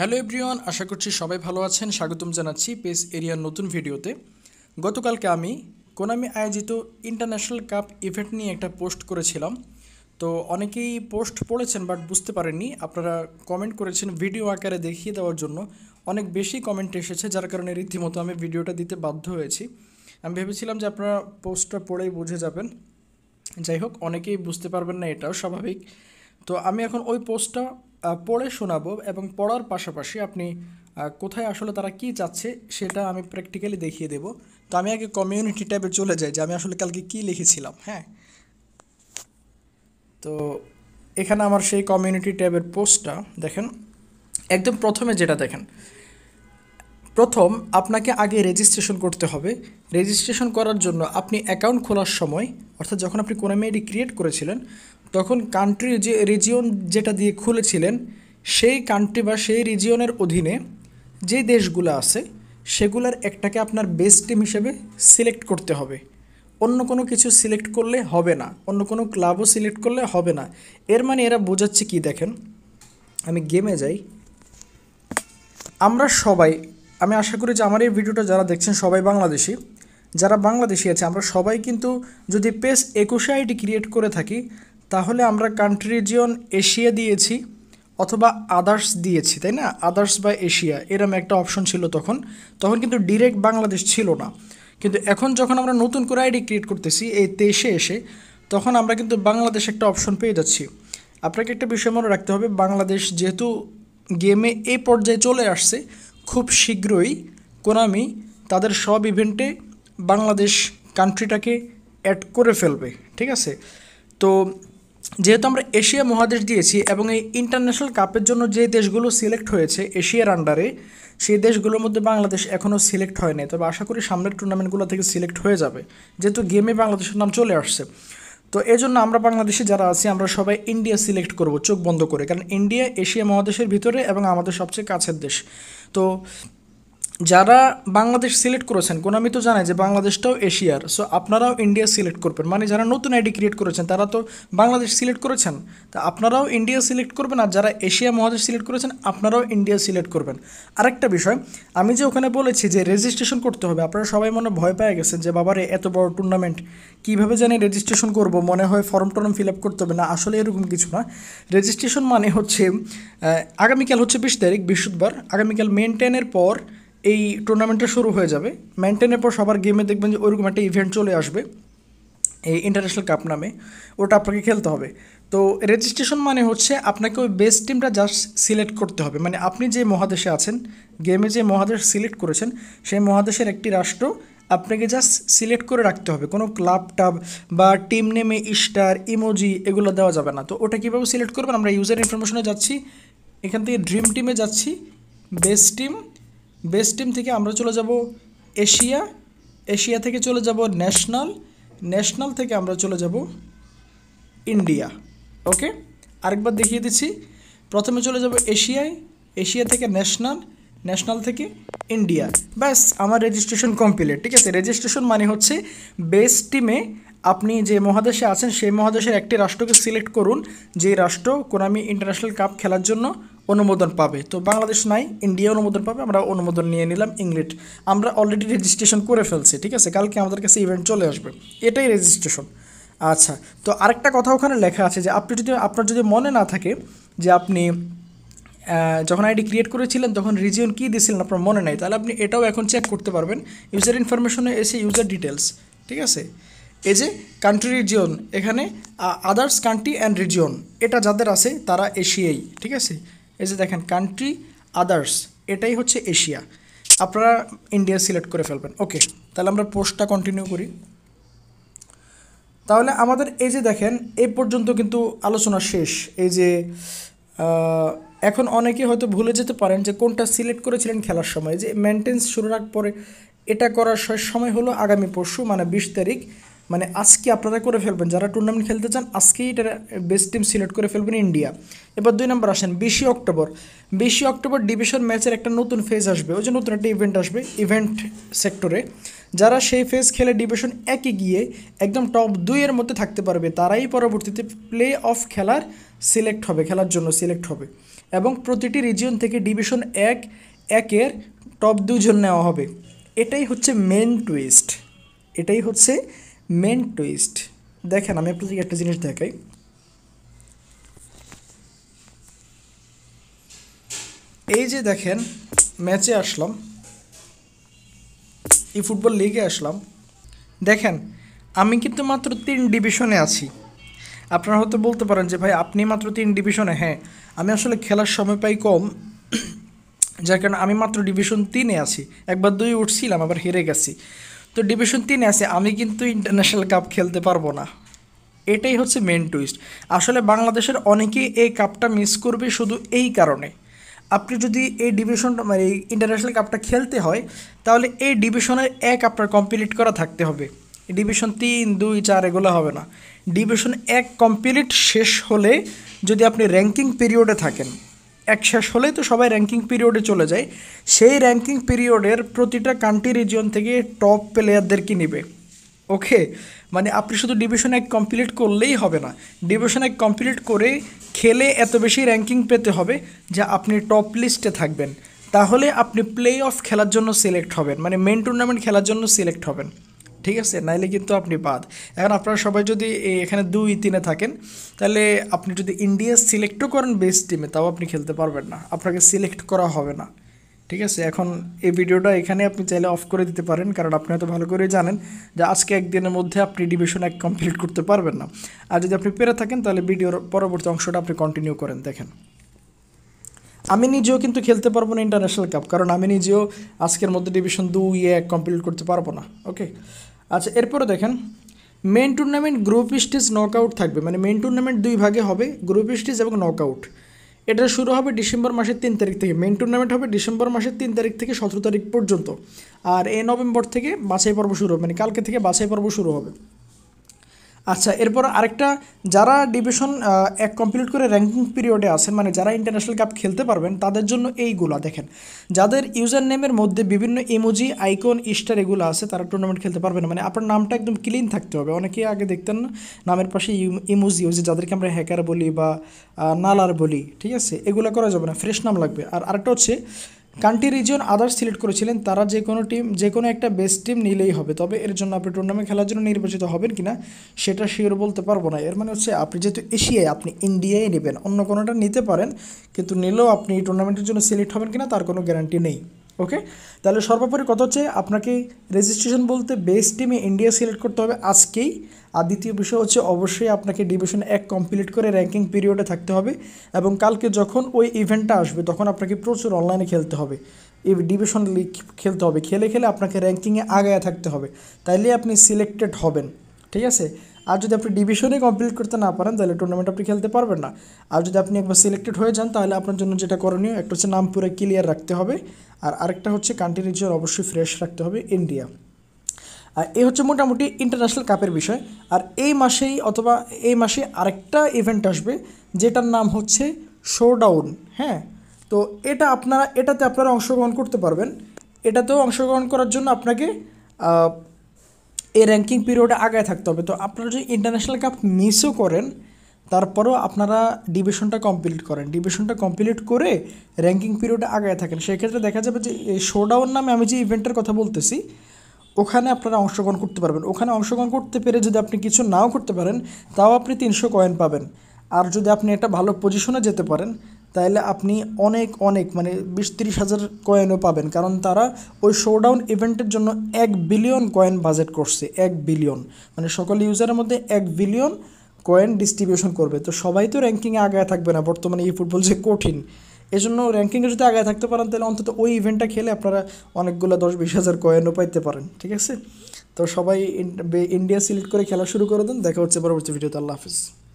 hello everyone আশা করছি সবাই ভালো আছেন স্বাগতম জানাচ্ছি পেস এরিয়ার নতুন ভিডিওতে গতকালকে আমি কোনামি আয়োজিত ইন্টারন্যাশনাল কাপ ইভেন্ট নিয়ে একটা পোস্ট করেছিলাম তো অনেকেই পোস্ট পড়েছেন বাট বুঝতে পারেননি আপনারা কমেন্ট করেছেন ভিডিও আকারে দেখিয়ে দেওয়ার জন্য অনেক বেশি কমেন্ট এসেছে যার কারণে রীতিমতো আমি ভিডিওটা দিতে বাধ্য হয়েছি আমি ভেবেছিলাম যে আপনারা পোস্টটা পড়েই বুঝে যাবেন যাই হোক অনেকেই বুঝতে পারবেন না এটাও স্বাভাবিক তো আমি এখন ওই পোস্টটা পড়ে শোনাবো এবং পড়ার পাশাপাশি আপনি কোথায় আসলে তারা কি চাচ্ছে সেটা আমি প্র্যাকটিক্যালি দেখিয়ে দেব তো আমি আগে কমিউনিটি ট্যাবে চলে যাই যে আমি আসলে কালকে কি লিখেছিলাম হ্যাঁ তো এখানে আমার সেই কমিউনিটি ট্যাবের পোস্টটা দেখেন একদম প্রথমে যেটা দেখেন প্রথম আপনাকে আগে রেজিস্ট্রেশন করতে হবে রেজিস্ট্রেশন করার জন্য আপনি অ্যাকাউন্ট খোলার সময় অর্থাৎ যখন আপনি কোনো মেয়েটি ক্রিয়েট করেছিলেন তখন কান্ট্রি যে রিজিয়ন যেটা দিয়ে খুলেছিলেন সেই কান্ট্রি বা সেই রিজিয়নের অধীনে যে দেশগুলো আছে সেগুলোর একটাকে আপনার বেস্ট টিম হিসেবে সিলেক্ট করতে হবে অন্য কোনো কিছু সিলেক্ট করলে হবে না অন্য কোনো ক্লাবও সিলেক্ট করলে হবে না এর মানে এরা বোঝাচ্ছে কি দেখেন আমি গেমে যাই আমরা সবাই আমি আশা করি যে আমার এই ভিডিওটা যারা দেখছেন সবাই বাংলাদেশি যারা বাংলাদেশি আছে আমরা সবাই কিন্তু যদি পেস একুশে আইডি ক্রিয়েট করে থাকি তাহলে আমরা কান্ট্রি রিজিয়ন এশিয়া দিয়েছি অথবা আদার্স দিয়েছি তাই না আদার্স বা এশিয়া এরম একটা অপশন ছিল তখন তখন কিন্তু ডিরেক্ট বাংলাদেশ ছিল না কিন্তু এখন যখন আমরা নতুন করে আইডি ক্রিয়েট করতেছি এই তেইশে এসে তখন আমরা কিন্তু বাংলাদেশ একটা অপশন পেয়ে যাচ্ছি আপনাকে একটা বিষয় মনে রাখতে হবে বাংলাদেশ যেহেতু গেমে এই পর্যায়ে চলে আসছে খুব শীঘ্রই কোনামি তাদের সব ইভেন্টে বাংলাদেশ কান্ট্রিটাকে অ্যাড করে ফেলবে ঠিক আছে তো যেহেতু আমরা এশিয়া মহাদেশ দিয়েছি এবং এই ইন্টারন্যাশনাল কাপের জন্য যে দেশগুলো সিলেক্ট হয়েছে এশিয়ার আন্ডারে সেই দেশগুলোর মধ্যে বাংলাদেশ এখনও সিলেক্ট হয়নি তবে আশা করি সামনের টুর্নামেন্টগুলো থেকে সিলেক্ট হয়ে যাবে যেহেতু গেমে বাংলাদেশের নাম চলে আসছে তো এই জন্য আমরা বাংলাদেশে যারা আছি আমরা সবাই ইন্ডিয়া সিলেক্ট করব চোখ বন্ধ করে কারণ ইন্ডিয়া এশিয়া মহাদেশের ভিতরে এবং আমাদের সবচেয়ে কাছের দেশ তো যারা বাংলাদেশ সিলেক্ট করেছেন কোন আমি তো জানাই যে বাংলাদেশটাও এশিয়ার সো আপনারাও ইন্ডিয়া সিলেক্ট করবেন মানে যারা নতুন আইডি ক্রিয়েট করেছেন তারা তো বাংলাদেশ সিলেক্ট করেছেন তা আপনারাও ইন্ডিয়া সিলেক্ট করবেন আর যারা এশিয়া মহাদেশ সিলেক্ট করেছেন আপনারাও ইন্ডিয়া সিলেক্ট করবেন আরেকটা বিষয় আমি যে ওখানে বলেছি যে রেজিস্ট্রেশন করতে হবে আপনারা সবাই মনে ভয় পেয়ে গেছেন যে বাবারে এত বড় টুর্নামেন্ট কীভাবে জানি রেজিস্ট্রেশন করব মনে হয় ফর্ম টর্ম ফিল আপ করতে হবে না আসলে এরকম কিছু না রেজিস্ট্রেশন মানে হচ্ছে আগামীকাল হচ্ছে বিশ তারিখ বৃহস্পতিবার আগামীকাল মেনটেনের পর এই টুর্নামেন্টটা শুরু হয়ে যাবে মেনটেনের পর সবার গেমে দেখবেন যে ওইরকম একটা ইভেন্ট চলে আসবে এই ইন্টারন্যাশনাল কাপ নামে ওটা আপনাকে খেলতে হবে তো রেজিস্ট্রেশন মানে হচ্ছে আপনাকে ওই বেস্ট টিমটা জাস্ট সিলেক্ট করতে হবে মানে আপনি যে মহাদেশে আছেন গেমে যে মহাদেশ সিলেক্ট করেছেন সেই মহাদেশের একটি রাষ্ট্র আপনাকে জাস্ট সিলেক্ট করে রাখতে হবে কোনো ক্লাব টাব বা টিম নেমে স্টার ইমোজি এগুলো দেওয়া যাবে না তো ওটা কীভাবে সিলেক্ট করবেন আমরা ইউজার ইনফরমেশনে যাচ্ছি এখান থেকে ড্রিম টিমে যাচ্ছি বেস্ট টিম বেস্ট টিম থেকে আমরা চলে যাব এশিয়া এশিয়া থেকে চলে যাব ন্যাশনাল ন্যাশনাল থেকে আমরা চলে যাব ইন্ডিয়া ওকে আরেকবার দেখিয়ে দিচ্ছি প্রথমে চলে যাব এশিয়ায় এশিয়া থেকে ন্যাশনাল ন্যাশনাল থেকে ইন্ডিয়া ব্যাস আমার রেজিস্ট্রেশন কমপ্লিট ঠিক আছে রেজিস্ট্রেশন মানে হচ্ছে বেস্ট টিমে আপনি যে মহাদেশে আছেন সেই মহাদেশের একটি রাষ্ট্রকে সিলেক্ট করুন যে রাষ্ট্র কোনামি ইন্টারন্যাশনাল কাপ খেলার জন্য অনুমোদন পাবে তো বাংলাদেশ নাই ইন্ডিয়া অনুমোদন পাবে আমরা অনুমোদন নিয়ে নিলাম ইংল্যান্ড আমরা অলরেডি রেজিস্ট্রেশন করে ফেলছি ঠিক আছে কালকে আমাদের কাছে ইভেন্ট চলে আসবে এটাই রেজিস্ট্রেশন আচ্ছা তো আরেকটা কথা ওখানে লেখা আছে যে আপনি যদি আপনার যদি মনে না থাকে যে আপনি যখন আইডি ক্রিয়েট করেছিলেন তখন রিজিয়ন কী দিয়েছিলেন আপনার মনে নাই তাহলে আপনি এটাও এখন চেক করতে পারবেন ইউজার ইনফরমেশনে এসে ইউজার ডিটেলস ঠিক আছে এই যে কান্ট্রি রিজিয়ন এখানে আদার্স কান্ট্রি অ্যান্ড রিজিয়ন এটা যাদের আছে তারা এশিয়াই ঠিক আছে এই যে দেখেন কান্ট্রি আদার্স এটাই হচ্ছে এশিয়া আপনারা ইন্ডিয়া সিলেক্ট করে ফেলবেন ওকে তাহলে আমরা পোস্টটা কন্টিনিউ করি তাহলে আমাদের এই যে দেখেন এ পর্যন্ত কিন্তু আলোচনা শেষ এই যে এখন অনেকে হয়তো ভুলে যেতে পারেন যে কোনটা সিলেক্ট করেছিলেন খেলার সময় যে মেনটেন্স শুরু রাখার পরে এটা করার সময় হলো আগামী পরশু মানে বিশ তারিখ মানে আজকে আপনারা করে ফেলবেন যারা টুর্নামেন্ট খেলতে চান আজকেই এটা বেস্ট টিম সিলেক্ট করে ফেলবেন ইন্ডিয়া এবার দুই নম্বর আসেন বিশে অক্টোবর বিশে অক্টোবর ডিভিশন ম্যাচের একটা নতুন ফেজ আসবে ওই যে নতুন একটা ইভেন্ট আসবে ইভেন্ট সেক্টরে যারা সেই ফেজ খেলে ডিভিশন একে গিয়ে একদম টপ দুইয়ের মধ্যে থাকতে পারবে তারাই পরবর্তীতে প্লে অফ খেলার সিলেক্ট হবে খেলার জন্য সিলেক্ট হবে এবং প্রতিটি রিজিয়ন থেকে ডিভিশন এক একের টপ দুজন নেওয়া হবে এটাই হচ্ছে মেন টুইস্ট এটাই হচ্ছে মেন টুইস্ট দেখেন আমি আপনাদেরকে একটা জিনিস দেখাই এই যে দেখেন ম্যাচে আসলাম এই ফুটবল লিগে আসলাম দেখেন আমি কিন্তু মাত্র তিন ডিভিশনে আছি আপনারা হয়তো বলতে পারেন যে ভাই আপনি মাত্র তিন ডিভিশনে হ্যাঁ আমি আসলে খেলার সময় পাই কম যার কারণে আমি মাত্র ডিভিশন তিনে আছি একবার দুই উঠছিলাম আবার হেরে গেছি তো ডিভিশন তিনে আছে আমি কিন্তু ইন্টারন্যাশনাল কাপ খেলতে পারবো না এটাই হচ্ছে মেন টুইস্ট আসলে বাংলাদেশের অনেকেই এই কাপটা মিস করবে শুধু এই কারণে আপনি যদি এই ডিভিশন মানে ইন্টারন্যাশনাল কাপটা খেলতে হয় তাহলে এই ডিভিশনের এক আপনার কমপ্লিট করা থাকতে হবে ডিভিশন তিন দুই চার এগুলো হবে না ডিভিশন এক কমপ্লিট শেষ হলে যদি আপনি র্যাঙ্কিং পিরিয়ডে থাকেন এক শেষ হলেই তো সবাই র্যাঙ্কিং পিরিয়ডে চলে যায় সেই র্যাঙ্কিং পিরিয়ডের প্রতিটা কান্ট্রি রিজিয়ন থেকে টপ প্লেয়ারদেরকে নেবে ওকে মানে আপনি শুধু ডিভিশন এক কমপ্লিট করলেই হবে না ডিভিশন এক কমপ্লিট করে খেলে এত বেশি র্যাঙ্কিং পেতে হবে যা আপনি টপ লিস্টে থাকবেন তাহলে আপনি প্লে অফ খেলার জন্য সিলেক্ট হবেন মানে মেন টুর্নামেন্ট খেলার জন্য সিলেক্ট হবেন ঠিক আছে নাইলে কিন্তু আপনি বাদ এখন আপনারা সবাই যদি এখানে দুই তিনে থাকেন তাহলে আপনি যদি ইন্ডিয়া সিলেক্টও করেন বেস্ট টিমে তাও আপনি খেলতে পারবেন না আপনাকে সিলেক্ট করা হবে না ঠিক আছে এখন এই ভিডিওটা এখানে আপনি চাইলে অফ করে দিতে পারেন কারণ আপনি হয়তো ভালো করে জানেন যে আজকে একদিনের মধ্যে আপনি ডিভিশন এক কমপ্লিট করতে পারবেন না আর যদি আপনি পেরে থাকেন তাহলে ভিডিওর পরবর্তী অংশটা আপনি কন্টিনিউ করেন দেখেন আমি নিজেও কিন্তু খেলতে পারবো না ইন্টারন্যাশনাল কাপ কারণ আমি নিজেও আজকের মধ্যে ডিভিশন দুই এক কমপ্লিট করতে পারবো না ওকে আচ্ছা এরপরে দেখেন main tournament group stage out থাকবে মানে মেন টুর্নামেন্ট দুই ভাগে হবে গ্রুপ স্টেজ এবং নক আউট এটা শুরু হবে ডিসেম্বর মাসের তিন তারিখ থেকে মেন টুর্নামেন্ট হবে ডিসেম্বর মাসের তিন তারিখ থেকে সতেরো তারিখ পর্যন্ত আর এ নভেম্বর থেকে বাছাই পর্ব শুরু হবে মানে কালকে থেকে বাছাই পর্ব শুরু হবে আচ্ছা এরপর আরেকটা যারা ডিভিশন এক কমপ্লিট করে র্যাঙ্কিং পিরিয়ডে আছেন মানে যারা ইন্টারন্যাশনাল কাপ খেলতে পারবেন তাদের জন্য এইগুলা দেখেন যাদের ইউজার নেমের মধ্যে বিভিন্ন ইমোজি আইকন স্টার এগুলো আছে তারা টুর্নামেন্ট খেলতে পারবেন মানে আপনার নামটা একদম ক্লিন থাকতে হবে অনেকেই আগে দেখতেন না নামের পাশে ইমোজি ইউজি যাদেরকে আমরা হ্যাকার বলি বা নালার বলি ঠিক আছে এগুলো করা যাবে না ফ্রেশ নাম লাগবে আর আরেকটা হচ্ছে কান্ট্রি রিজিয়ন আদার্স সিলেক্ট করেছিলেন তারা যে কোনো টিম যে কোনো একটা বেস্ট টিম নিলেই হবে তবে এর জন্য আপনি টুর্নামেন্ট খেলার জন্য নির্বাচিত হবেন কি না সেটা শিওর বলতে পারবো না এর মানে হচ্ছে আপনি যেহেতু এশিয়ায় আপনি ইন্ডিয়ায় নেবেন অন্য কোনোটা নিতে পারেন কিন্তু নিলেও আপনি এই টুর্নামেন্টের জন্য সিলেক্ট হবেন কিনা তার কোনো গ্যারান্টি নেই ওকে তাহলে সর্বোপরি কথা হচ্ছে আপনাকে রেজিস্ট্রেশন বলতে বেস্ট টিমে ইন্ডিয়া সিলেক্ট করতে হবে আজকেই আর দ্বিতীয় বিষয় হচ্ছে অবশ্যই আপনাকে ডিভিশন এক কমপ্লিট করে র্যাঙ্কিং পিরিয়ডে থাকতে হবে এবং কালকে যখন ওই ইভেন্টটা আসবে তখন আপনাকে প্রচুর অনলাইনে খেলতে হবে এই ডিভিশন লিগ খেলতে হবে খেলে খেলে আপনাকে র্যাঙ্কিংয়ে আগায় থাকতে হবে তাইলে আপনি সিলেক্টেড হবেন ঠিক আছে আর যদি আপনি ডিভিশনে কমপ্লিট করতে না পারেন তাহলে টুর্নামেন্ট আপনি খেলতে পারবেন না আর যদি আপনি একবার সিলেক্টেড হয়ে যান তাহলে আপনার জন্য যেটা করণীয় একটা হচ্ছে নাম পুরো ক্লিয়ার রাখতে হবে আর আরেকটা হচ্ছে কান্ট্রি রিজিয়ন অবশ্যই ফ্রেশ রাখতে হবে ইন্ডিয়া আর এই হচ্ছে মোটামুটি ইন্টারন্যাশনাল কাপের বিষয় আর এই মাসেই অথবা এই মাসে আরেকটা ইভেন্ট আসবে যেটার নাম হচ্ছে শোডাউন হ্যাঁ তো এটা আপনারা এটাতে আপনারা অংশগ্রহণ করতে পারবেন এটাতেও অংশগ্রহণ করার জন্য আপনাকে এই র্যাঙ্কিং পিরিয়ডে আগায় থাকতে হবে তো আপনারা যদি ইন্টারন্যাশনাল কাপ মিসও করেন তারপরেও আপনারা ডিভিশনটা কমপ্লিট করেন ডিভিশনটা কমপ্লিট করে র্যাঙ্কিং পিরিয়ডে আগায় থাকেন সেক্ষেত্রে দেখা যাবে যে এই শোডাউন নামে আমি যে ইভেন্টের কথা বলতেছি ওখানে আপনারা অংশগ্রহণ করতে পারবেন ওখানে অংশগ্রহণ করতে পেরে যদি আপনি কিছু নাও করতে পারেন তাও আপনি তিনশো কয়েন পাবেন আর যদি আপনি একটা ভালো পজিশনে যেতে পারেন তাহলে আপনি অনেক অনেক মানে বিশ তিরিশ হাজার কয়েনও পাবেন কারণ তারা ওই শোডাউন ইভেন্টের জন্য এক বিলিয়ন কয়েন বাজেট করছে এক বিলিয়ন মানে সকল ইউজারের মধ্যে এক বিলিয়ন কয়েন ডিস্ট্রিবিউশন করবে তো সবাই তো র্যাঙ্কিংয়ে আগায় থাকবে না বর্তমানে এই ফুটবল যে কঠিন এজন্য র্যাঙ্কিংয়ে যদি আগায় থাকতে পারেন তাহলে অন্তত ওই ইভেন্টটা খেলে আপনারা অনেকগুলো দশ বিশ হাজার কয়েনও পাইতে পারেন ঠিক আছে তো সবাই ইন্ডিয়া সিলেক্ট করে খেলা শুরু করে দেন দেখা হচ্ছে পরবর্তী ভিডিওতে আল্লাহ হাফিজ